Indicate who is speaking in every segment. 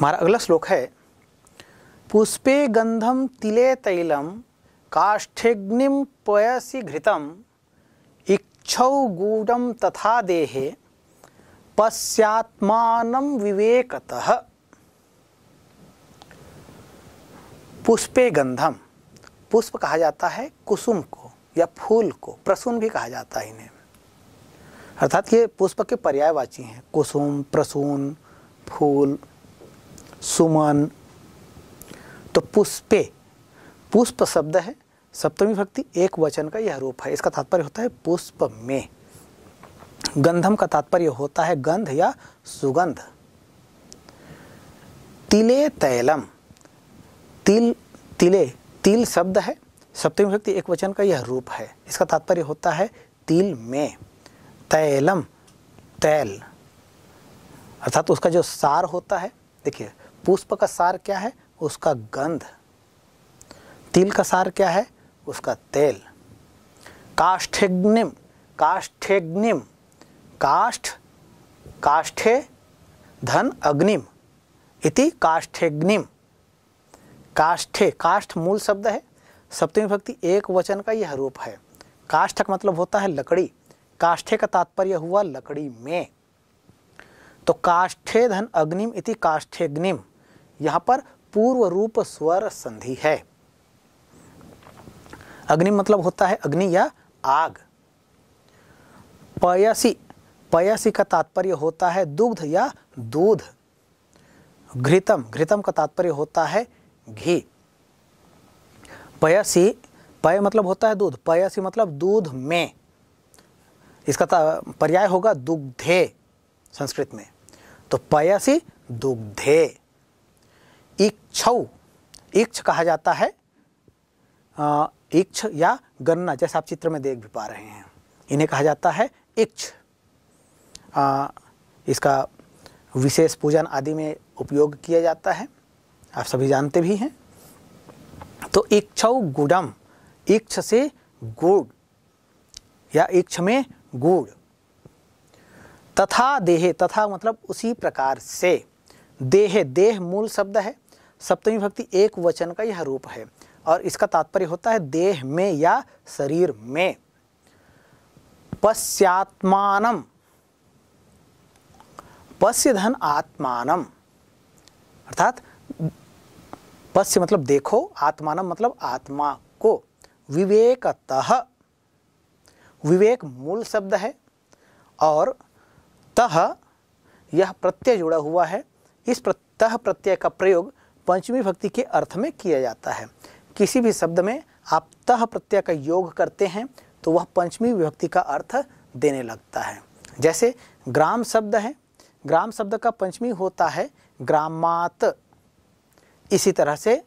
Speaker 1: हमारा अगला श्लोक है पुष्पे गंधम तिले तैलम काष्ठ्यग्निम पयसी घृतम इक्षौ गूढ़म तथा देहे पश्चात्मान विवेकत पुष्पे गंधम पुष्प कहा जाता है कुसुम को या फूल को प्रसून भी कहा जाता है इन्हें अर्थात ये पुष्प के पर्यायवाची हैं कुसुम प्रसून फूल सुमन तो पुष्पे पुष्प शब्द है सप्तमी भक्ति एक वचन का यह रूप है इसका तात्पर्य होता है पुष्प में गंधम का तात्पर्य होता है गंध या सुगंध तिले तैलम तिल तिले तिल शब्द है सप्तमी भक्ति एक वचन का यह रूप है इसका तात्पर्य होता है तिल में तैलम तैल अर्थात तो उसका जो सार होता है देखिए पुष्प का सार क्या है उसका गंध तिल का सार क्या है उसका तेल काष्ठेग्निम काष्ठेग्निम काष्ठ काष्ठे धन अग्निम इति काष्ठेग्निम काष्ठे काष्ठ मूल शब्द है सप्तमी भक्ति एक वचन का यह रूप है काष्ठ का मतलब होता है लकड़ी काष्ठे का तात्पर्य हुआ लकड़ी में तो काष्ठे धन अग्निम इति काष्ठेग्निम यहां पर पूर्व रूप स्वर संधि है अग्नि मतलब होता है अग्नि या आग पयसी पयसी का तात्पर्य होता है दुग्ध या दूध घृतम घृतम का तात्पर्य होता है घी पयसी पय मतलब होता है दूध पयसी मतलब दूध में इसका पर्याय होगा दुग्धे संस्कृत में तो पयसी दुग्धे ईक्षऊ इक्ष कहा जाता है इक्ष या गन्ना जैसा आप चित्र में देख भी पा रहे हैं इन्हें कहा जाता है इक्ष इसका विशेष पूजन आदि में उपयोग किया जाता है आप सभी जानते भी हैं तो इक्षऊ गुडम इक्ष से गुड़ या इक्ष में गुड़ तथा देहे तथा मतलब उसी प्रकार से देहे देह मूल शब्द है सप्तमी भक्ति एक वचन का यह रूप है और इसका तात्पर्य होता है देह में या शरीर में पश्चात्मान पश्य धन आत्मान अर्थात पश्य मतलब देखो आत्मान मतलब आत्मा को विवेकत विवेक मूल शब्द है और तह यह प्रत्यय जुड़ा हुआ है इस प्रत्यय का प्रयोग पंचमी भक्ति के अर्थ में किया जाता है किसी भी शब्द में आप तह प्रत्यय का योग करते हैं तो वह पंचमी विभक्ति का अर्थ देने लगता है जैसे ग्राम शब्द है ग्राम शब्द का पंचमी होता है ग्रामात इसी तरह से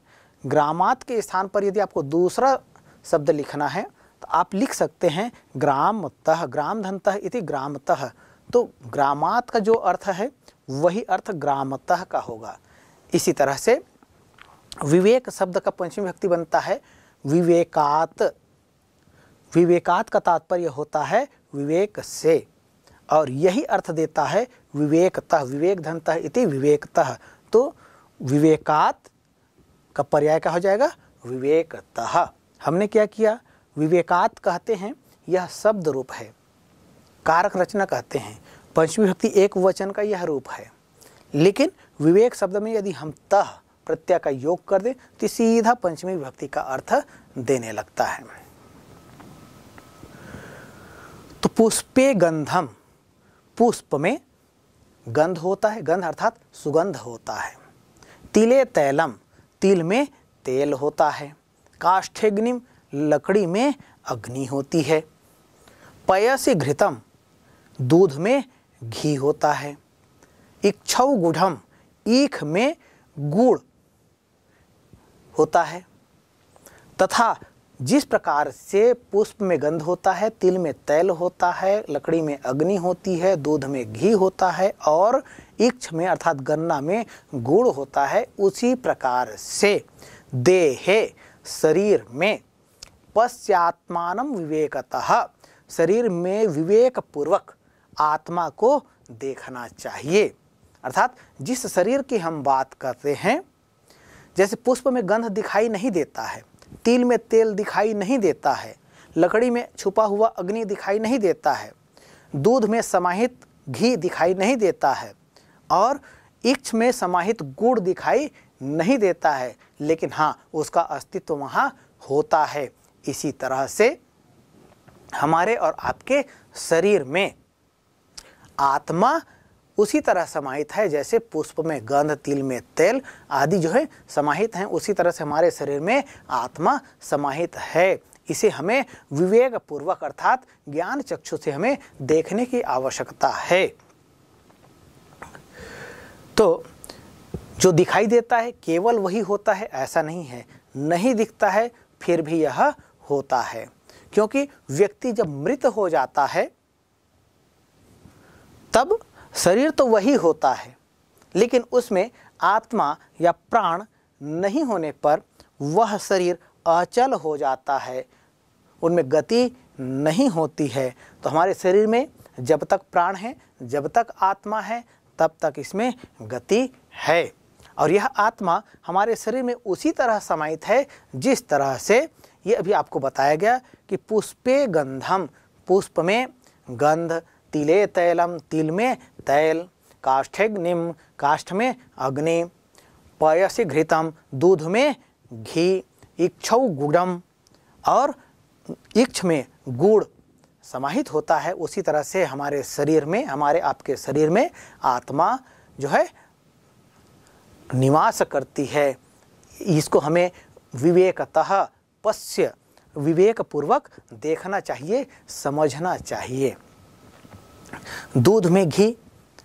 Speaker 1: ग्रामात के स्थान पर यदि आपको दूसरा शब्द लिखना है तो आप लिख सकते हैं ग्राम तह धन तह इति ग्रामतः तो ग्रामात का जो अर्थ है वही अर्थ ग्रामतः का होगा इसी तरह से विवेक शब्द का पंचमी व्यक्ति बनता है विवेकात विवेकात का तात्पर्य होता है विवेक से और यही अर्थ देता है विवेकतः विवेक धनतः इति विवेकतः तो विवेकात का पर्याय क्या हो जाएगा विवेकतः हमने क्या किया विवेकात कहते हैं यह शब्द रूप है कारक रचना कहते हैं पंचमी भक्ति एक वचन का यह रूप है लेकिन विवेक शब्द में यदि हम तह प्रत्यय का योग कर दें तो सीधा पंचमी विभक्ति का अर्थ देने लगता है तो पुष्पे गंधम पुष्प में गंध होता है गंध अर्थात सुगंध होता है तिले तैलम तिल में तेल होता है काष्ठेग्निम लकड़ी में अग्नि होती है पयसी घृतम दूध में घी होता है इच्छव गुढ़म ईख में गुड़ होता है तथा जिस प्रकार से पुष्प में गंध होता है तिल में तैल होता है लकड़ी में अग्नि होती है दूध में घी होता है और इक्ष में अर्थात गन्ना में गुड़ होता है उसी प्रकार से देहे शरीर में पश्चात्मान विवेकतः शरीर में विवेक पूर्वक आत्मा को देखना चाहिए अर्थात जिस शरीर की हम बात करते हैं जैसे पुष्प में गंध दिखाई नहीं देता है तिल में तेल दिखाई नहीं देता है लकड़ी में छुपा हुआ अग्नि दिखाई नहीं देता है दूध में समाहित घी दिखाई नहीं देता है और इक्ष में समाहित गुड़ दिखाई नहीं देता है लेकिन हाँ उसका अस्तित्व वहाँ होता है इसी तरह से हमारे और आपके शरीर में आत्मा उसी तरह समाहित है जैसे पुष्प में गंध तिल में तेल आदि जो है समाहित हैं उसी तरह से हमारे शरीर में आत्मा समाहित है इसे हमें विवेक पूर्वक अर्थात ज्ञान चक्षु से हमें देखने की आवश्यकता है तो जो दिखाई देता है केवल वही होता है ऐसा नहीं है नहीं दिखता है फिर भी यह होता है क्योंकि व्यक्ति जब मृत हो जाता है तब शरीर तो वही होता है लेकिन उसमें आत्मा या प्राण नहीं होने पर वह शरीर अचल हो जाता है उनमें गति नहीं होती है तो हमारे शरीर में जब तक प्राण है जब तक आत्मा है तब तक इसमें गति है और यह आत्मा हमारे शरीर में उसी तरह समाहित है जिस तरह से ये अभी आपको बताया गया कि पुष्पे गंधम पुष्प में गंध तिले तैलम तिल में तैल काष्ठेग्निम काष्ठ में अग्नि पयसी घृतम दूध में घी इक्षौ गुड़म और इक्ष में गुड़ समाहित होता है उसी तरह से हमारे शरीर में हमारे आपके शरीर में आत्मा जो है निवास करती है इसको हमें विवेकतः पश्य विवेकपूर्वक देखना चाहिए समझना चाहिए दूध में घी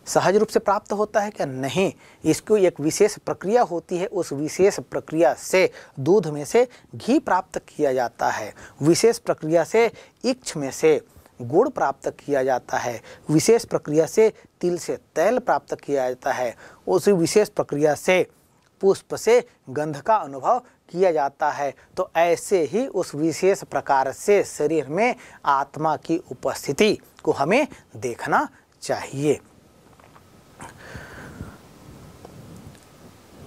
Speaker 1: सहज रूप से प्राप्त होता है क्या नहीं इसको एक विशेष प्रक्रिया होती है उस विशेष प्रक्रिया से दूध में से घी प्राप्त किया जाता है विशेष प्रक्रिया से इक्ष में से गुड़ प्राप्त किया जाता है विशेष प्रक्रिया से तिल से तैल प्राप्त किया जाता है उसी विशेष प्रक्रिया से पुष्प से गंध का अनुभव किया जाता है तो ऐसे ही उस विशेष प्रकार से शरीर में आत्मा की उपस्थिति को हमें देखना चाहिए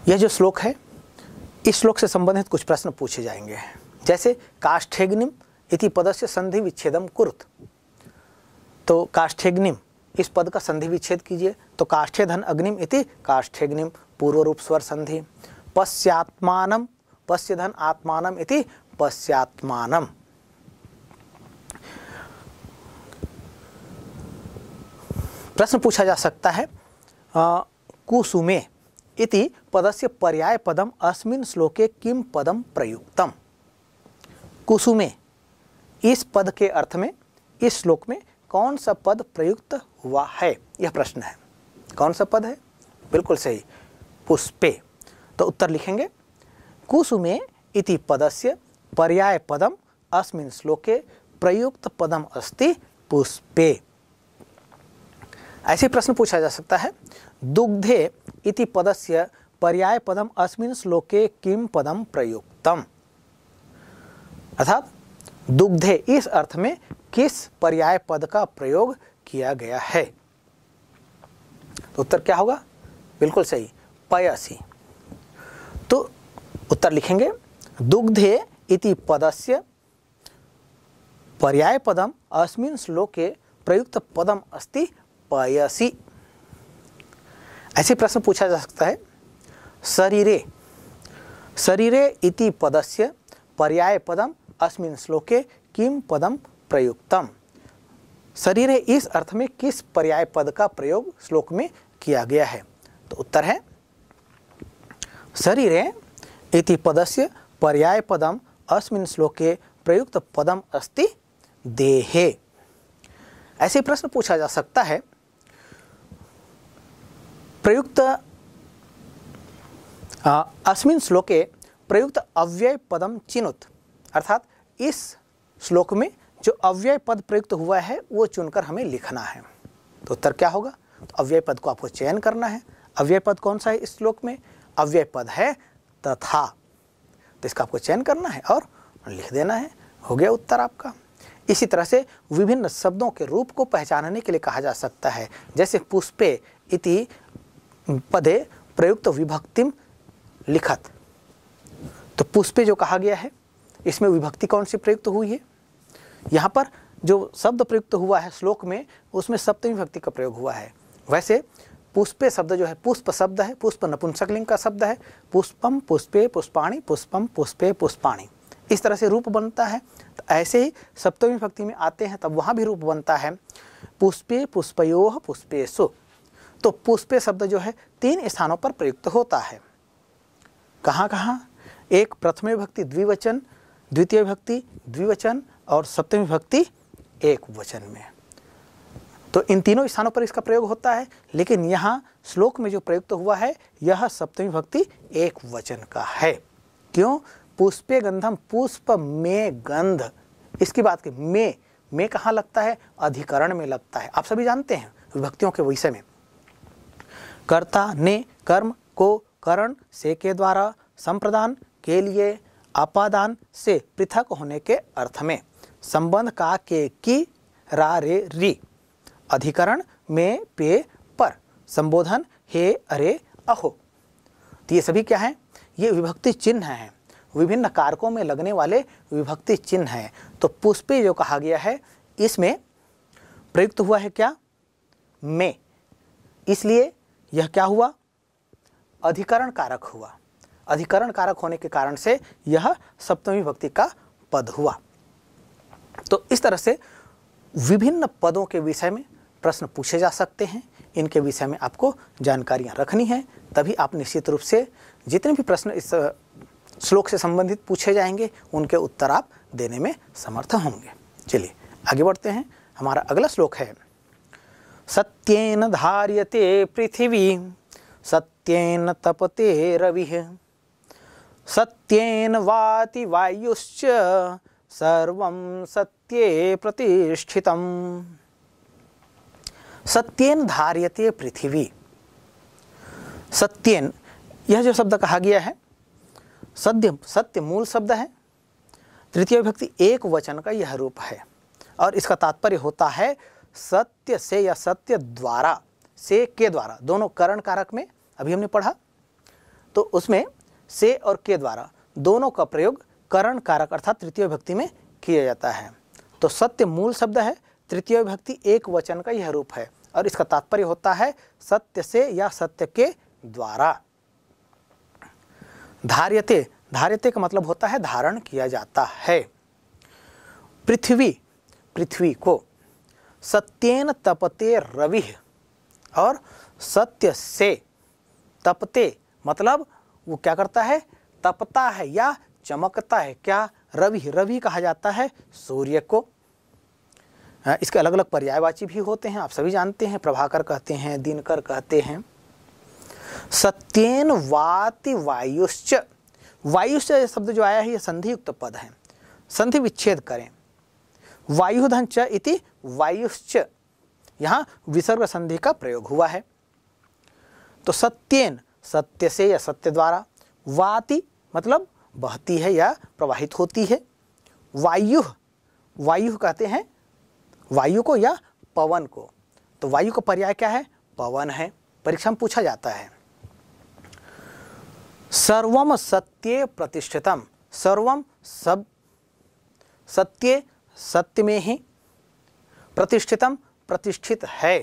Speaker 1: यह जो श्लोक है इस श्लोक से संबंधित कुछ प्रश्न पूछे जाएंगे जैसे काष्ठेग्निम इति पद से संधि विच्छेदम कुरुत तो काष्ठेग्निम इस पद का संधि विच्छेद कीजिए तो काष्ठे धन अग्निम इति काष्ठेग्निम पूर्व रूप स्वर संधि पश्चात्मान पश्य धन आत्मान पश्यात्मान प्रश्न पूछा जा सकता है कुसुमे इति पदस्य पर्याय पदम अस्मिन श्लोके किम पदम प्रयुक्तम कुसुमे इस पद के अर्थ में इस श्लोक में कौन सा पद प्रयुक्त हुआ है यह प्रश्न है कौन सा पद है बिल्कुल सही पुष्पे तो उत्तर लिखेंगे कुसुमे इति पदस्य पर्याय पदम अस्मिन् श्लोके प्रयुक्त पदम अस्ति पुष्पे ऐसे प्रश्न पूछा जा सकता है दुग्धे इति पदस्य पर्याय पदम अस्मिन् श्लोके किम पदम प्रयुक्तम अर्थात दुग्धे इस अर्थ में किस पर्याय पद का प्रयोग किया गया है तो उत्तर क्या होगा बिल्कुल सही पयसी तो उत्तर लिखेंगे दुग्धे इति पदस्य पर्याय पदम अस्मिन श्लोके प्रयुक्त पदम अस्ति पयसी ऐसे प्रश्न पूछा जा सकता है शरीरे शरीरे इति पदस्य पर्याय पदम अस्मिन श्लोके किम पदम प्रयुक्तम शरीरे इस अर्थ में किस पर्याय पद का प्रयोग श्लोक में किया गया है तो उत्तर है शरीरें इति पदस्य पर्याय पदम अस्मिन श्लोके प्रयुक्त पदम अस्ति देहे ऐसे प्रश्न पूछा जा सकता है प्रयुक्त अस्मिन श्लोके प्रयुक्त अव्यय पदम चिनुत अर्थात इस श्लोक में जो अव्यय पद प्रयुक्त हुआ है वो चुनकर हमें लिखना है तो उत्तर क्या होगा तो अव्यय पद को आपको चयन करना है अव्यय पद कौन सा है इस श्लोक में अव्यय पद है तथा तो इसका आपको चयन करना है और लिख देना है हो गया उत्तर आपका इसी तरह से विभिन्न शब्दों के रूप को पहचानने के लिए कहा जा सकता है जैसे पुष्पे इति पदे प्रयुक्त विभक्तिम लिखत तो पुष्पे जो कहा गया है इसमें विभक्ति कौन सी प्रयुक्त हुई है यहाँ पर जो शब्द प्रयुक्त हुआ है श्लोक में उसमें सप्तमी विभक्ति का प्रयोग हुआ है वैसे पुष्पे शब्द जो है पुष्प शब्द है पुष्प नपुंसकलिंग का शब्द है पुष्पम पुष्पे पुष्पाणी पुष्पम पुष्पे पुष्पाणी इस तरह से रूप बनता है तो ऐसे ही सप्तमी भक्ति में आते हैं तब वहाँ भी रूप बनता है पुष्पे पुष्पयो सु तो पुष्पे शब्द जो है तीन स्थानों पर प्रयुक्त होता है कहाँ कहाँ एक प्रथम भक्ति द्विवचन द्वितीय भक्ति द्विवचन और सप्तमी भक्ति एक वचन में तो इन तीनों स्थानों पर इसका प्रयोग होता है लेकिन यहाँ श्लोक में जो प्रयुक्त तो हुआ है यह सप्तमी भक्ति एक वचन का है क्यों पुष्पे गंधम पुष्प में गंध इसकी बात की में में कहाँ लगता है अधिकरण में लगता है आप सभी जानते हैं विभक्तियों के विषय में कर्ता ने कर्म को करण से के द्वारा संप्रदान के लिए अपादान से पृथक होने के अर्थ में संबंध का के की रा रे री अधिकरण में पे पर संबोधन हे अरे अहो तो ये सभी क्या है ये विभक्ति चिन्ह है विभिन्न कारकों में लगने वाले विभक्ति चिन्ह हैं तो पुष्पे जो कहा गया है इसमें प्रयुक्त हुआ है क्या में इसलिए यह क्या हुआ अधिकरण कारक हुआ अधिकरण कारक होने के कारण से यह सप्तमी भक्ति का पद हुआ तो इस तरह से विभिन्न पदों के विषय में प्रश्न पूछे जा सकते हैं इनके विषय में आपको जानकारियाँ रखनी है तभी आप निश्चित रूप से जितने भी प्रश्न इस श्लोक से संबंधित पूछे जाएंगे उनके उत्तर आप देने में समर्थ होंगे चलिए आगे बढ़ते हैं हमारा अगला श्लोक है सत्येन धार्यते पृथ्वी सत्येन तपते रवि सत्येन वाति वायुश्च सर्वं सत्ये प्रतिष्ठितम् सत्येन धार्यते पृथ्वी सत्येन यह जो शब्द कहा गया है सत्य सत्य मूल शब्द है तृतीय व्यक्ति एक वचन का यह रूप है और इसका तात्पर्य होता है सत्य से या सत्य द्वारा से के द्वारा दोनों करण कारक में अभी हमने पढ़ा तो उसमें से और के द्वारा दोनों का प्रयोग करण कारक अर्थात तृतीय व्यक्ति में किया जाता है तो सत्य मूल शब्द है तृतीय विभक्ति एक वचन का यह रूप है और इसका तात्पर्य होता है सत्य से या सत्य के द्वारा धार्यते धार्यते का मतलब होता है धारण किया जाता है पृथ्वी पृथ्वी को सत्येन तपते रवि और सत्य से तपते मतलब वो क्या करता है तपता है या चमकता है क्या रवि रवि कहा जाता है सूर्य को इसके अलग अलग पर्यायवाची भी होते हैं आप सभी जानते हैं प्रभाकर कहते हैं दिनकर कहते हैं सत्येन वाति वायुश्च वायुश्च शब्द जो आया है संधि संधियुक्त पद है संधि विच्छेद करें वायुधन च इति वायुश्च यहाँ विसर्ग संधि का प्रयोग हुआ है तो सत्येन सत्य से या सत्य द्वारा वाति मतलब बहती है या प्रवाहित होती है वायु वायु कहते हैं वायु को या पवन को तो वायु का पर्याय क्या है पवन है परीक्षा में पूछा जाता है सर्वम सत्य प्रतिष्ठितम सर्वम सब सत्य सत्य में ही प्रतिष्ठितम प्रतिष्ठित है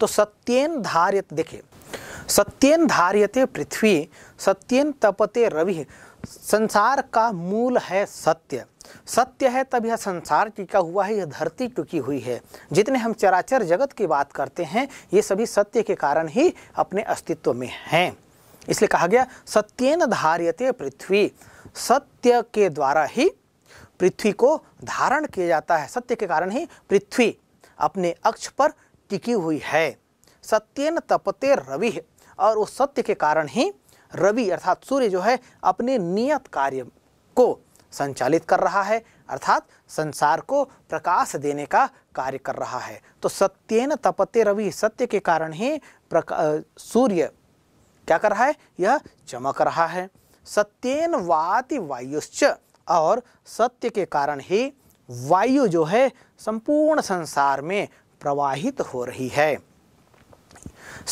Speaker 1: तो सत्येन धार्य देखिए सत्येन धार्यते पृथ्वी सत्येन तपते रवि संसार का मूल है सत्य सत्य है तब यह संसार टिका हुआ है यह धरती टिकी हुई है जितने हम चराचर जगत की बात करते हैं ये सभी सत्य के कारण ही अपने अस्तित्व में हैं इसलिए कहा गया सत्येन धार्यते पृथ्वी सत्य के द्वारा ही पृथ्वी को धारण किया जाता है सत्य के कारण ही पृथ्वी अपने अक्ष पर टिकी हुई है सत्येन तपते रवि और उस सत्य के कारण ही रवि अर्थात सूर्य जो है अपने नियत कार्य को संचालित कर रहा है अर्थात संसार को प्रकाश देने का कार्य कर रहा है तो सत्येन तपते रवि सत्य के कारण ही सूर्य क्या कर रहा है यह चमक रहा है सत्येन वाति वायुश्च और सत्य के कारण ही वायु जो है संपूर्ण संसार में प्रवाहित हो रही है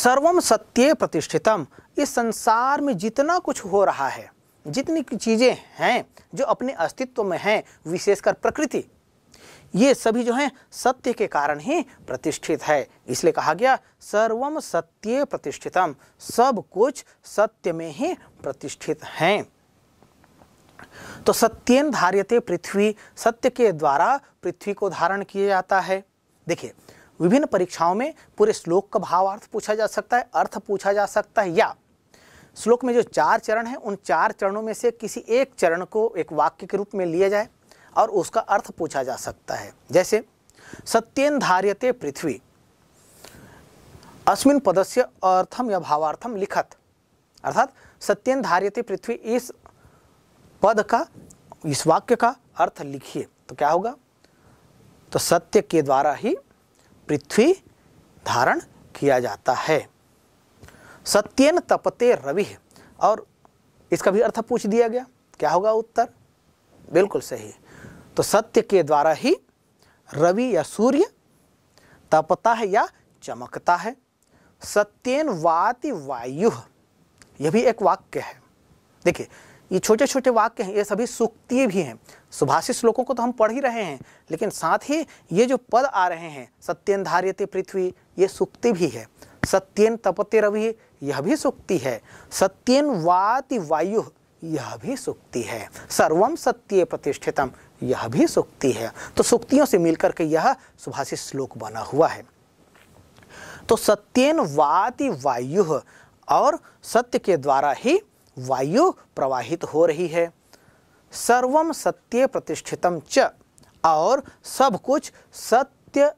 Speaker 1: सर्वम सत्य प्रतिष्ठितम इस संसार में जितना कुछ हो रहा है जितनी चीज़ें हैं जो अपने अस्तित्व में हैं विशेषकर प्रकृति ये सभी जो हैं सत्य के कारण ही प्रतिष्ठित है इसलिए कहा गया सर्वम सत्य प्रतिष्ठितम सब कुछ सत्य में ही प्रतिष्ठित हैं तो सत्यन धार्यते पृथ्वी सत्य के द्वारा पृथ्वी को धारण किया जाता है देखिए विभिन्न परीक्षाओं में पूरे श्लोक का भावार्थ पूछा जा सकता है अर्थ पूछा जा सकता है या श्लोक में जो चार चरण हैं उन चार चरणों में से किसी एक चरण को एक वाक्य के रूप में लिया जाए और उसका अर्थ पूछा जा सकता है जैसे सत्येन धार्यते पृथ्वी अस्मिन पदस्य अर्थम या भावार्थम लिखत अर्थात सत्येन धार्यते पृथ्वी इस पद का इस वाक्य का अर्थ लिखिए तो क्या होगा तो सत्य के द्वारा ही पृथ्वी धारण किया जाता है सत्यन तपते रवि और इसका भी अर्थ पूछ दिया गया क्या होगा उत्तर बिल्कुल सही तो सत्य के द्वारा ही रवि या सूर्य तपता है या चमकता है सत्यन वाति वायु यह भी एक वाक्य है देखिए ये छोटे छोटे वाक्य हैं ये सभी सूक्ति भी हैं सुभाषित श्लोकों को तो हम पढ़ ही रहे हैं लेकिन साथ ही ये जो पद आ रहे हैं सत्यन धार्यते पृथ्वी ये सूक्ति भी है सत्येन तपते रवि यह भी सुक्ति है सत्येन वाति वायु यह भी सुक्ति है सर्वम सत्य प्रतिष्ठितम यह भी सुक्ति है तो सुक्तियों से मिलकर के यह सुभाषित श्लोक बना हुआ है तो सत्येन वाति वायु और सत्य के द्वारा ही वायु प्रवाहित हो रही है सर्वम सत्य प्रतिष्ठितम च और सब कुछ सत्य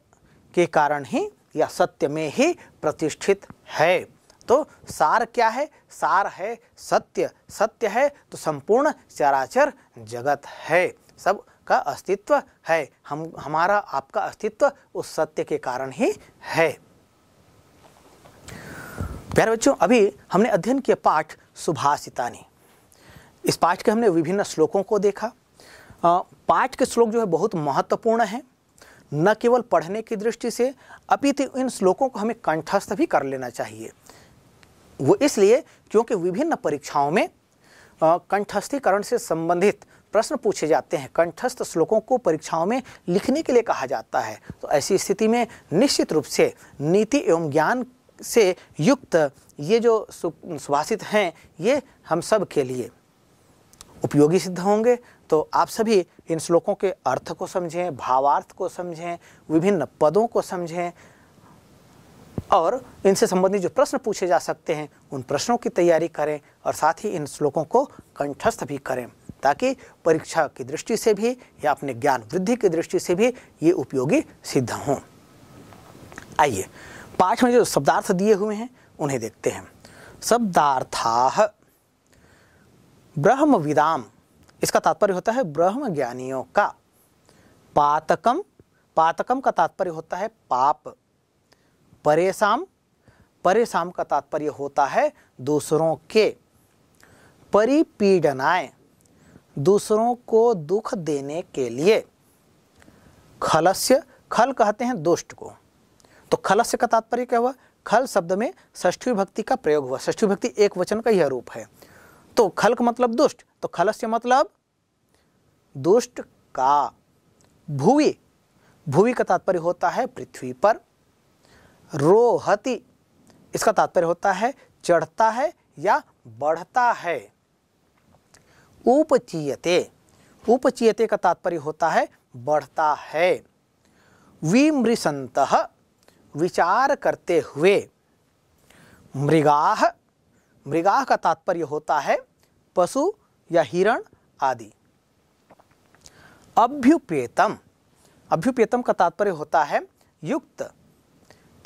Speaker 1: के कारण ही या सत्य में ही प्रतिष्ठित है तो सार क्या है सार है सत्य सत्य है तो संपूर्ण चराचर जगत है सब का अस्तित्व है हम हमारा आपका अस्तित्व उस सत्य के कारण ही है प्यारे बच्चों अभी हमने अध्ययन किया पाठ सुभाषितानी इस पाठ के हमने विभिन्न श्लोकों को देखा पाठ के श्लोक जो है बहुत महत्वपूर्ण हैं न केवल पढ़ने की दृष्टि से अपितु इन श्लोकों को हमें कंठस्थ भी कर लेना चाहिए वो इसलिए क्योंकि विभिन्न परीक्षाओं में कंठस्थीकरण से संबंधित प्रश्न पूछे जाते हैं कंठस्थ श्लोकों को परीक्षाओं में लिखने के लिए कहा जाता है तो ऐसी स्थिति में निश्चित रूप से नीति एवं ज्ञान से युक्त ये जो सुभाषित हैं ये हम सब के लिए उपयोगी सिद्ध होंगे तो आप सभी इन श्लोकों के अर्थ को समझें भावार्थ को समझें विभिन्न पदों को समझें और इनसे संबंधित जो प्रश्न पूछे जा सकते हैं उन प्रश्नों की तैयारी करें और साथ ही इन श्लोकों को कंठस्थ भी करें ताकि परीक्षा की दृष्टि से भी या अपने ज्ञान वृद्धि की दृष्टि से भी ये उपयोगी सिद्ध हों आइए पाठ में जो शब्दार्थ दिए हुए हैं उन्हें देखते हैं शब्दार्था विदाम इसका तात्पर्य होता है ब्रह्म ज्ञानियों का पातकम पातकम का तात्पर्य होता है पाप परेशाम परेशाम का तात्पर्य होता है दूसरों के परिपीडनाएं दूसरों को दुख देने के लिए खलस्य खल कहते हैं दुष्ट को तो खलस्य का तात्पर्य क्या हुआ खल शब्द में ष्ठी भक्ति का प्रयोग हुआ ष्ठी भक्ति एक वचन का यह रूप है तो खल का मतलब दुष्ट तो खलस्य मतलब दुष्ट का भूवि भूवि का तात्पर्य होता है पृथ्वी पर रोहति इसका तात्पर्य होता है चढ़ता है या बढ़ता है उपचीयते उपचीयते का तात्पर्य होता है बढ़ता है विमृशंत विचार करते हुए मृगाह मृगाह का तात्पर्य होता है पशु या हिरण आदि अभ्युपेतम अभ्युपेतम का तात्पर्य होता है युक्त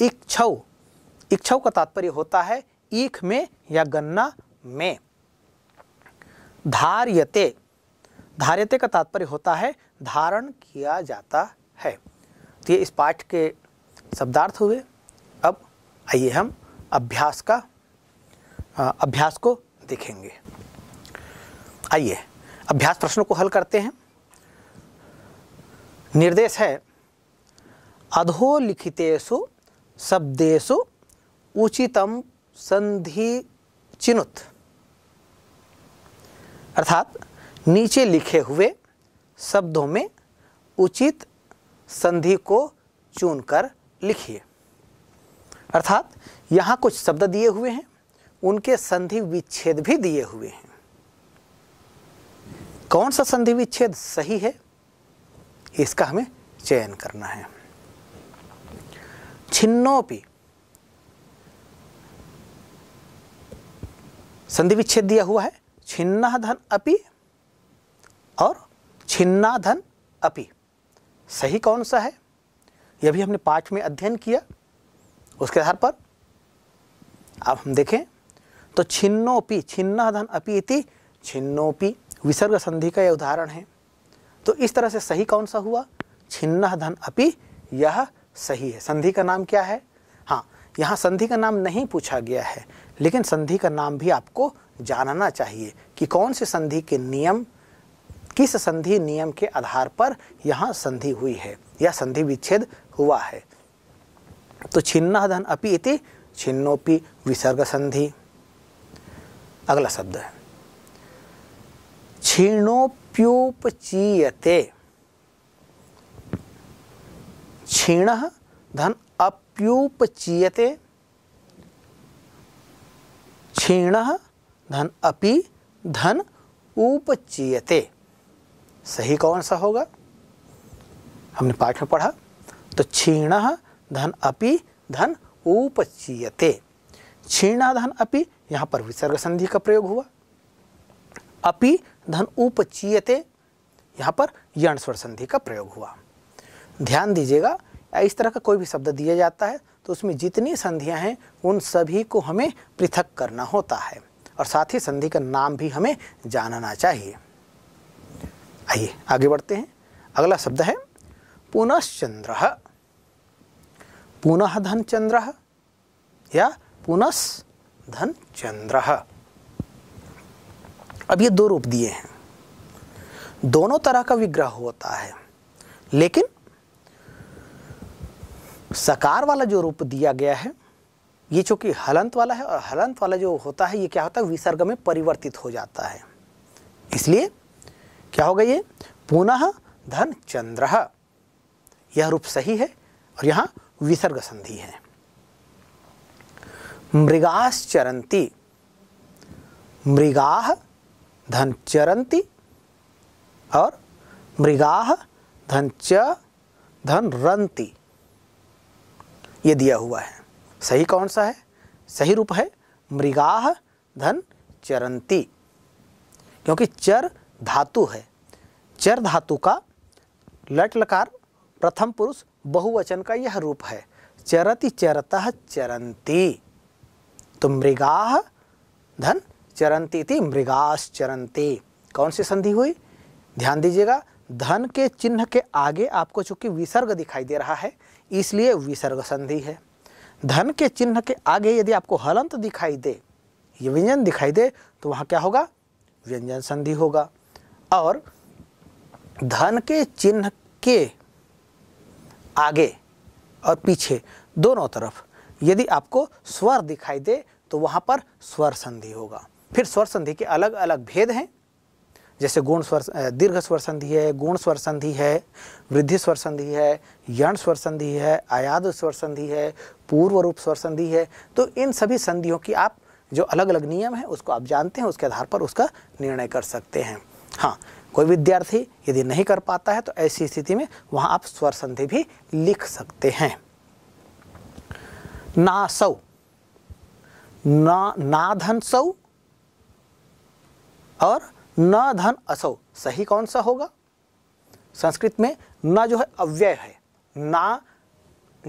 Speaker 1: इक्षव इक्षव का तात्पर्य होता है ईख में या गन्ना में धार्यते धार्यते का तात्पर्य होता है धारण किया जाता है तो ये इस पाठ के शब्दार्थ हुए अब आइए हम अभ्यास का अभ्यास को देखेंगे आइए अभ्यास प्रश्नों को हल करते हैं निर्देश है अधोलिखितेषु शब्देशु उचितम संधि चिन्हुत अर्थात नीचे लिखे हुए शब्दों में उचित संधि को चुनकर लिखिए अर्थात यहाँ कुछ शब्द दिए हुए हैं उनके संधि विच्छेद भी दिए हुए हैं कौन सा संधि विच्छेद सही है इसका हमें चयन करना है छिन्नोपी संधि विच्छेद दिया हुआ है छिन्ना धन अपी और छिन्ना धन अपी सही कौन सा है यह भी हमने पाठ में अध्ययन किया उसके आधार पर अब हम देखें तो छिन्नोपी छिन्ना धन अपी इति छिन्नोपी विसर्ग संधि का यह उदाहरण है तो इस तरह से सही कौन सा हुआ छिन्न धन अपि यह सही है संधि का नाम क्या है हाँ यहाँ संधि का नाम नहीं पूछा गया है लेकिन संधि का नाम भी आपको जानना चाहिए कि कौन से संधि के नियम किस संधि नियम के आधार पर यहाँ संधि हुई है या संधि विच्छेद हुआ है तो छिन्न धन अपि इति छिन्नोपि विसर्ग संधि अगला शब्द है क्षीणोप्योपचीयते क्षीण धन अप्युपचीयते क्षीण धन अपि धन उपचीयते सही कौन सा होगा हमने पाठ में पढ़ा तो क्षीण धन अपि धन उपचीयते क्षीण धन अपि यहाँ पर विसर्ग संधि का प्रयोग हुआ अपि धन उपचीयते यहाँ पर यण स्वर संधि का प्रयोग हुआ ध्यान दीजिएगा इस तरह का कोई भी शब्द दिया जाता है तो उसमें जितनी संधियाँ हैं उन सभी को हमें पृथक करना होता है और साथ ही संधि का नाम भी हमें जानना चाहिए आइए आगे बढ़ते हैं अगला शब्द है पुनश्चंद्र पुनः धन चंद्र या पुनः धन चंद्र अब ये दो रूप दिए हैं दोनों तरह का विग्रह होता है लेकिन सकार वाला जो रूप दिया गया है ये चूंकि हलंत वाला है और हलंत वाला जो होता है ये क्या होता है विसर्ग में परिवर्तित हो जाता है इसलिए क्या होगा ये पुनः धन चंद्र यह रूप सही है और यहां विसर्ग संधि है मृगाश्चरती मृगा धन चरंती और मृगा धन च धन रंती ये दिया हुआ है सही कौन सा है सही रूप है मृगाह धन चरंती क्योंकि चर धातु है चर धातु का लट लकार प्रथम पुरुष बहुवचन का यह रूप है चरति चरत चरंती तो मृगा धन चरंती थी चरंती कौन सी संधि हुई ध्यान दीजिएगा धन के चिन्ह के आगे आपको चूंकि विसर्ग दिखाई दे रहा है इसलिए विसर्ग संधि है धन के चिन्ह के आगे यदि आपको हलंत दिखाई दे ये व्यंजन दिखाई दे तो वहाँ क्या होगा व्यंजन संधि होगा और धन के चिन्ह के आगे और पीछे दोनों तरफ यदि आपको स्वर दिखाई दे तो वहाँ पर स्वर संधि होगा फिर स्वर संधि के अलग अलग भेद हैं जैसे गुण स्वर दीर्घ स्वर संधि है गुण स्वर संधि है वृद्धि स्वर संधि है यण स्वर संधि है आयाद स्वर संधि है पूर्व रूप स्वर संधि है तो इन सभी संधियों की आप जो अलग अलग नियम है उसको आप जानते हैं उसके आधार पर उसका निर्णय कर सकते हैं हाँ कोई विद्यार्थी यदि नहीं कर पाता है तो ऐसी स्थिति में वहाँ आप स्वर संधि भी लिख सकते हैं ना सौ ना नाधन सौ और न धन असौ सही कौन सा होगा संस्कृत में न जो है अव्यय है ना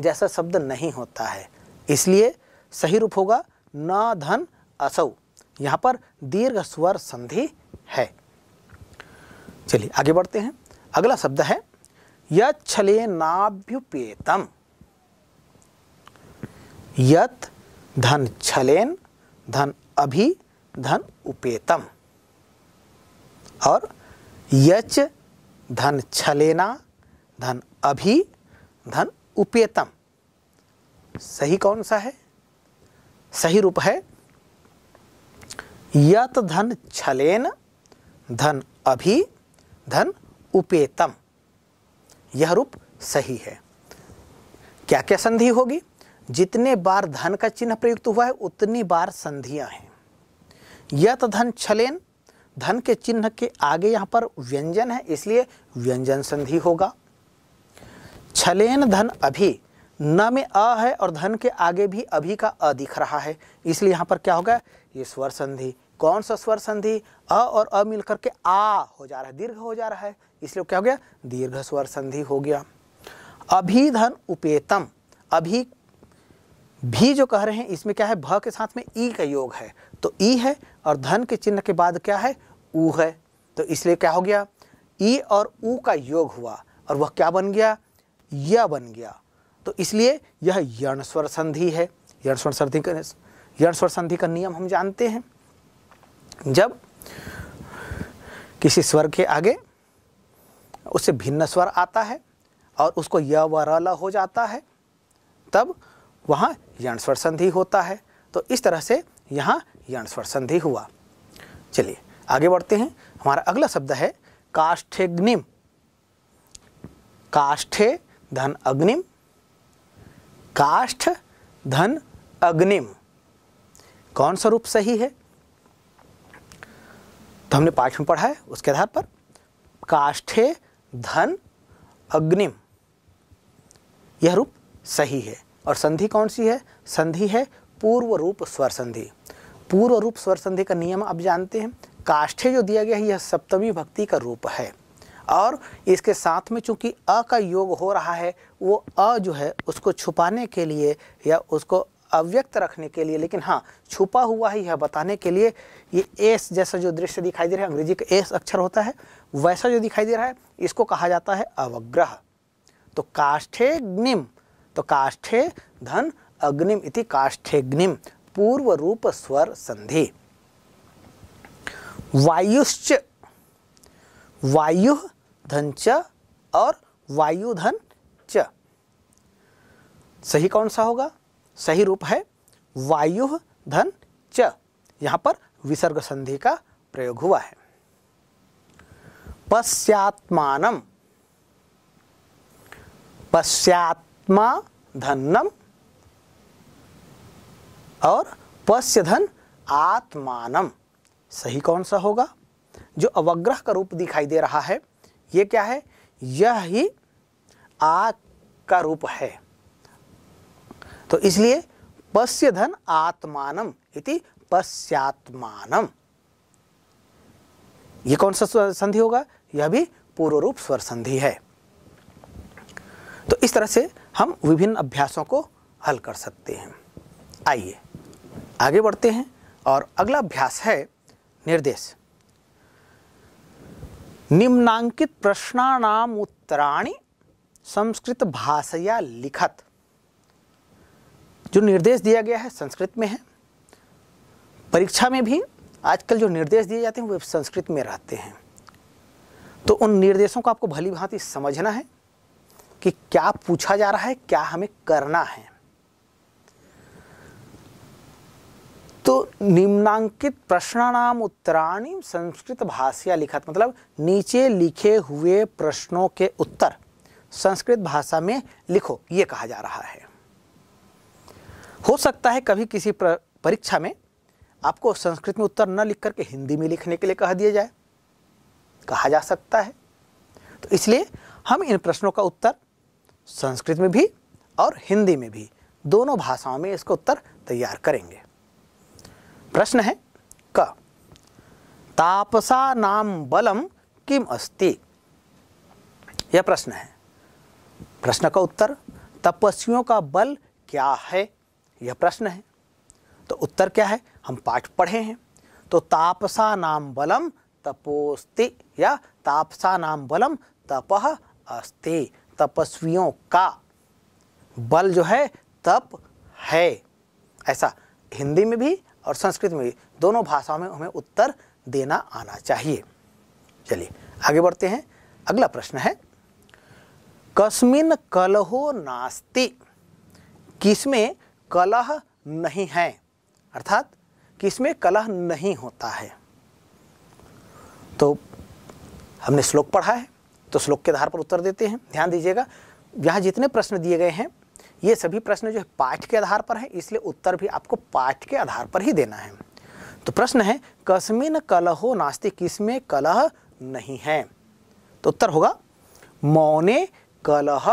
Speaker 1: जैसा शब्द नहीं होता है इसलिए सही रूप होगा न धन असौ यहाँ पर दीर्घ स्वर संधि है चलिए आगे बढ़ते हैं अगला शब्द है यले नाभ्युपेतम यत धन छलेन धन अभि धन उपेतम और यच धन छलेना धन अभी धन उपेतम सही कौन सा है सही रूप है यत धन छलेन धन अभी धन उपेतम यह रूप सही है क्या क्या संधि होगी जितने बार धन का चिन्ह प्रयुक्त हुआ है उतनी बार संधियां हैं यत धन छलेन धन के चिन्ह के आगे यहाँ पर व्यंजन है इसलिए व्यंजन संधि होगा छलेन धन अभी न में अ है और धन के आगे भी अभी का अ दिख रहा है इसलिए यहाँ पर क्या होगा ये स्वर संधि कौन सा स्वर संधि अ और अ मिलकर के आ हो जा रहा है दीर्घ हो जा रहा है इसलिए क्या हो गया दीर्घ स्वर संधि हो गया अभिधन उपेतम अभी भी जो कह रहे हैं इसमें क्या है भ के साथ में ई का योग है तो ई है और धन के चिन्ह के बाद क्या है ऊ है तो इसलिए क्या हो गया ई और ऊ का योग हुआ और वह क्या बन गया य बन गया तो इसलिए यह यण स्वर संधि है यण स्वर संधि का यण स्वर संधि का नियम हम जानते हैं जब किसी स्वर के आगे उससे भिन्न स्वर आता है और उसको य व र हो जाता है तब वहाँ यण स्वर संधि होता है तो इस तरह से यहाँ ये आंसर संधि हुआ चलिए आगे बढ़ते हैं हमारा अगला शब्द है काष्ठेग्निम काष्ठे धन अग्निम काष्ठ धन अग्निम कौन सा रूप सही है तो हमने पाठ में पढ़ा है उसके आधार पर काष्ठे धन अग्निम यह रूप सही है और संधि कौन सी है संधि है पूर्व रूप स्वर संधि पूर्व रूप स्वर संधि का नियम आप जानते हैं काष्ठे जो दिया गया है यह सप्तमी भक्ति का रूप है और इसके साथ में चूंकि अ का योग हो रहा है वो अ जो है उसको छुपाने के लिए या उसको अव्यक्त रखने के लिए लेकिन हाँ छुपा हुआ है यह बताने के लिए ये एस जैसा जो दृश्य दिखाई दे रहा है अंग्रेजी का एस अक्षर होता है वैसा जो दिखाई दे रहा है इसको कहा जाता है अवग्रह तो काष्ठे निम तो काष्ठे धन अग्निम इति काष्ठेग्निम पूर्व रूप स्वर संधि वायुश्च वायु धन च और वायुधन च सही कौन सा होगा सही रूप है वायु धन च यहां पर विसर्ग संधि का प्रयोग हुआ है पश्चात्मानम पश्चात्मा धनम और पश्य धन आत्मानम सही कौन सा होगा जो अवग्रह का रूप दिखाई दे रहा है ये क्या है यह ही आ का रूप है तो इसलिए धन आत्मानम इति पश्चात्मानम ये कौन सा संधि होगा यह भी पूर्व रूप स्वर संधि है तो इस तरह से हम विभिन्न अभ्यासों को हल कर सकते हैं आइए आगे बढ़ते हैं और अगला अभ्यास है निर्देश निम्नांकित प्रश्नानाम उत्तराणि संस्कृत भाषया लिखत जो निर्देश दिया गया है संस्कृत में है परीक्षा में भी आजकल जो निर्देश दिए जाते हैं वे संस्कृत में रहते हैं तो उन निर्देशों को आपको भली भांति समझना है कि क्या पूछा जा रहा है क्या हमें करना है तो निम्नांकित प्रश्नानाम उत्तराणी संस्कृत भाषिया लिखत मतलब नीचे लिखे हुए प्रश्नों के उत्तर संस्कृत भाषा में लिखो ये कहा जा रहा है हो सकता है कभी किसी परीक्षा में आपको संस्कृत में उत्तर न लिख करके हिंदी में लिखने के लिए कह दिया जाए कहा जा सकता है तो इसलिए हम इन प्रश्नों का उत्तर संस्कृत में भी और हिंदी में भी दोनों भाषाओं में इसका उत्तर तैयार करेंगे प्रश्न है क तापसा नाम बलम किम अस्ति यह प्रश्न है प्रश्न का उत्तर तपस्वियों का बल क्या है यह प्रश्न है तो उत्तर क्या है हम पाठ पढ़े हैं तो तापसा नाम बलम तपोस्ति या तापसा नाम बलम तपह अस्ति तपस्वियों का बल जो है तप है ऐसा हिंदी में भी और संस्कृत में दोनों भाषाओं में हमें उत्तर देना आना चाहिए चलिए आगे बढ़ते हैं अगला प्रश्न है कस्मिन कलहो नास्ति किसमें कलह नहीं है अर्थात किसमें कलह नहीं होता है तो हमने श्लोक पढ़ा है तो श्लोक के आधार पर उत्तर देते हैं ध्यान दीजिएगा यहाँ जितने प्रश्न दिए गए हैं ये सभी प्रश्न जो है पाठ के आधार पर है इसलिए उत्तर भी आपको पाठ के आधार पर ही देना है तो प्रश्न है कसमिन कलहो नास्ति किसमें कलह नहीं है तो उत्तर होगा मौने कलह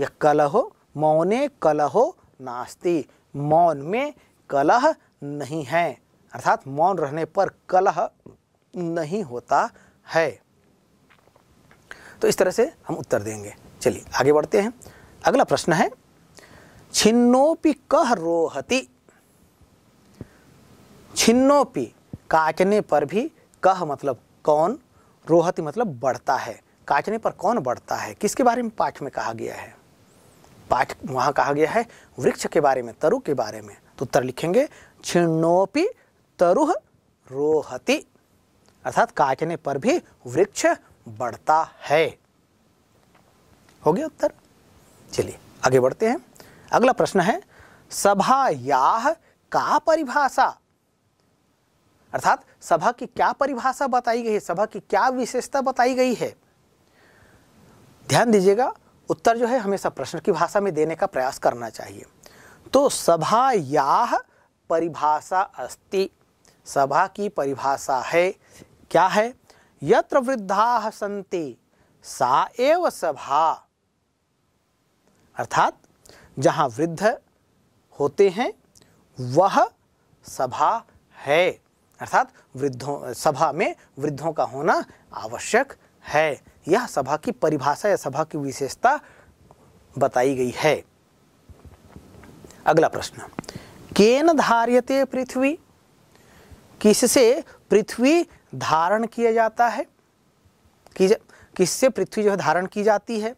Speaker 1: या कलहो मौने कलहो नास्ति मौन में कलह नहीं है अर्थात मौन रहने पर कलह नहीं होता है तो इस तरह से हम उत्तर देंगे चलिए आगे बढ़ते हैं अगला प्रश्न है छिन्नोपि कह रोहति छिन्नोपि काटने पर भी कह मतलब कौन रोहति मतलब बढ़ता है काटने पर कौन बढ़ता है किसके बारे में पाठ में कहा गया है पाठ वहां कहा गया है वृक्ष के बारे में तरु के बारे में तो उत्तर लिखेंगे छिन्नोपि तरुह रोहति अर्थात काटने पर भी वृक्ष बढ़ता है हो गया उत्तर चलिए आगे बढ़ते हैं अगला प्रश्न है सभा याह का परिभाषा अर्थात सभा की क्या परिभाषा बताई गई है सभा की क्या विशेषता बताई गई है ध्यान दीजिएगा उत्तर जो है हमेशा प्रश्न की भाषा में देने का प्रयास करना चाहिए तो सभा याह परिभाषा अस्ति सभा की परिभाषा है क्या है यत्र वृद्धा संति सा एव सभा अर्थात जहाँ वृद्ध होते हैं वह सभा है अर्थात वृद्धों सभा में वृद्धों का होना आवश्यक है यह सभा की परिभाषा या सभा की विशेषता बताई गई है अगला प्रश्न केन धार्यते पृथ्वी किससे पृथ्वी धारण किया जाता है कि किससे पृथ्वी जो है धारण की जाती है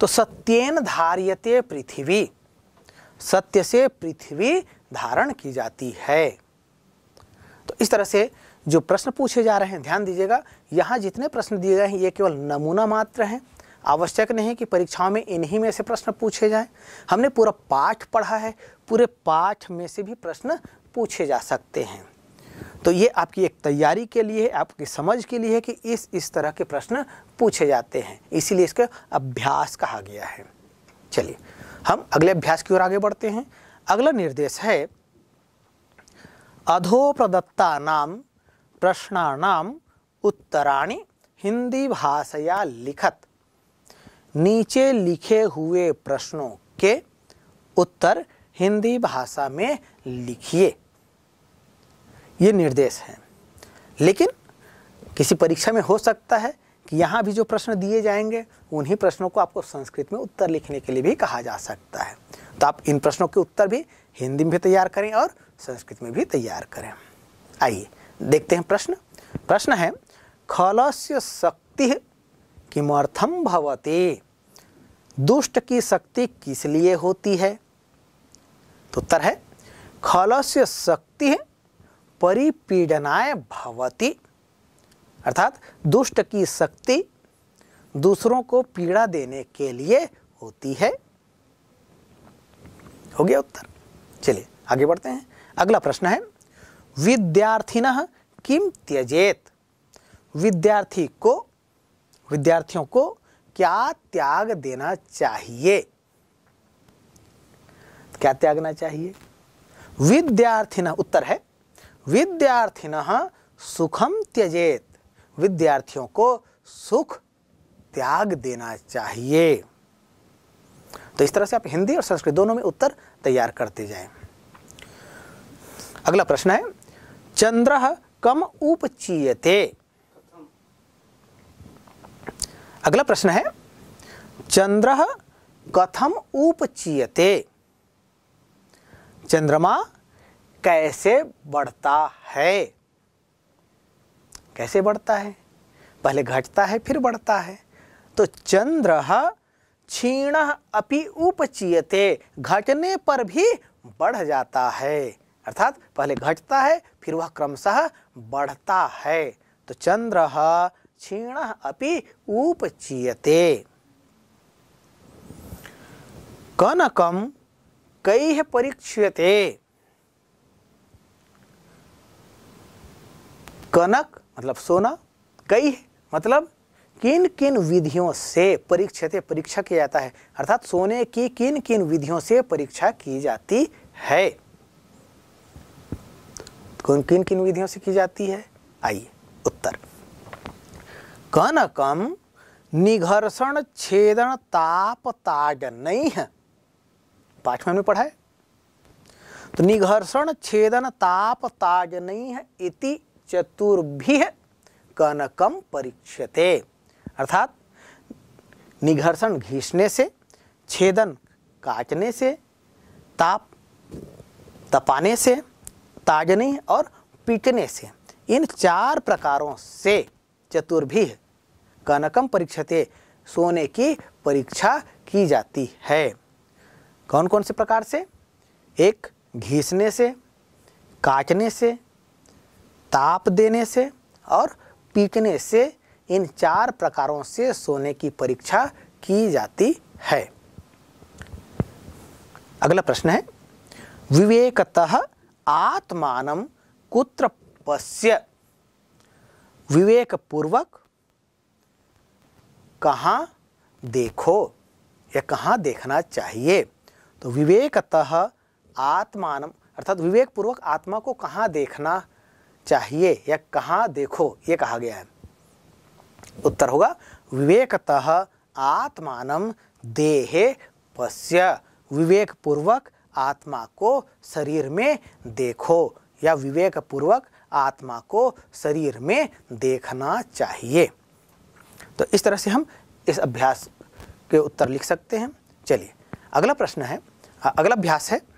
Speaker 1: तो सत्येन धार्यते पृथ्वी सत्य से पृथ्वी धारण की जाती है तो इस तरह से जो प्रश्न पूछे जा रहे हैं ध्यान दीजिएगा यहाँ जितने प्रश्न दिए गए हैं ये केवल नमूना मात्र हैं आवश्यक नहीं कि परीक्षाओं में इन्हीं में से प्रश्न पूछे जाएं हमने पूरा पाठ पढ़ा है पूरे पाठ में से भी प्रश्न पूछे जा सकते हैं तो ये आपकी एक तैयारी के लिए है आपकी समझ के लिए है कि इस इस तरह के प्रश्न पूछे जाते हैं इसीलिए इसका अभ्यास कहा गया है चलिए हम अगले अभ्यास की ओर आगे बढ़ते हैं अगला निर्देश है प्रदत्ता नाम प्रश्नाणाम उत्तराणी हिंदी भाषया लिखत नीचे लिखे हुए प्रश्नों के उत्तर हिंदी भाषा में लिखिए ये निर्देश हैं लेकिन किसी परीक्षा में हो सकता है कि यहाँ भी जो प्रश्न दिए जाएंगे उन्हीं प्रश्नों को आपको संस्कृत में उत्तर लिखने के लिए भी कहा जा सकता है तो आप इन प्रश्नों के उत्तर भी हिंदी में भी तैयार करें और संस्कृत में भी तैयार करें आइए देखते हैं प्रश्न प्रश्न है खलस्य शक्ति किमर्थम भवते दुष्ट की शक्ति किस लिए होती है तो उत्तर है खलस्य शक्ति परिपीडनाय भवती अर्थात दुष्ट की शक्ति दूसरों को पीड़ा देने के लिए होती है हो गया उत्तर चलिए आगे बढ़ते हैं अगला प्रश्न है विद्यार्थिन किम त्यजेत विद्यार्थी को विद्यार्थियों को क्या त्याग देना चाहिए क्या त्यागना चाहिए विद्यार्थी न उत्तर है विद्यार्थिन सुखम त्यजेत विद्यार्थियों को सुख त्याग देना चाहिए तो इस तरह से आप हिंदी और संस्कृत दोनों में उत्तर तैयार करते जाएं। अगला प्रश्न है चंद्र कम उपचीयते अगला प्रश्न है चंद्र कथम उपचीयते चंद्रमा कैसे बढ़ता है कैसे बढ़ता है पहले घटता है फिर बढ़ता है तो चंद्र क्षीण अपि उपचीयते घटने पर भी बढ़ जाता है अर्थात पहले घटता है फिर वह क्रमशः बढ़ता है तो चंद्र क्षीण अपि उपचीयते कनकम कई परीक्ष्यते कनक मतलब सोना कई मतलब किन किन विधियों से परीक्षा परीक्षा किया जाता है अर्थात सोने की किन किन विधियों से परीक्षा की जाती है कौन किन किन विधियों से की जाती है आइए उत्तर कनकम निघर्षण छेदन ताप ताज नहीं है पाठ्य में पढ़ा है तो निघर्षण छेदन ताप ताज नहीं है इति चतुर्भि कनकम परीक्षते अर्थात निघर्षण घीसने से छेदन काटने से ताप तपाने से ताजने और पीटने से इन चार प्रकारों से चतुर्भि कनकम परीक्षते सोने की परीक्षा की जाती है कौन कौन से प्रकार से एक घीसने से काटने से ताप देने से और पीटने से इन चार प्रकारों से सोने की परीक्षा की जाती है अगला प्रश्न है विवेकतः आत्मान कुत्र पश्य विवेकपूर्वक कहाँ देखो या कहाँ देखना चाहिए तो विवेकतः आत्मान अर्थात विवेकपूर्वक आत्मा को कहाँ देखना चाहिए या कहाँ देखो ये कहा गया है उत्तर होगा विवेकतः आत्मान देहे पश्य विवेक पूर्वक आत्मा को शरीर में देखो या विवेक पूर्वक आत्मा को शरीर में देखना चाहिए तो इस तरह से हम इस अभ्यास के उत्तर लिख सकते हैं चलिए अगला प्रश्न है अगला अभ्यास है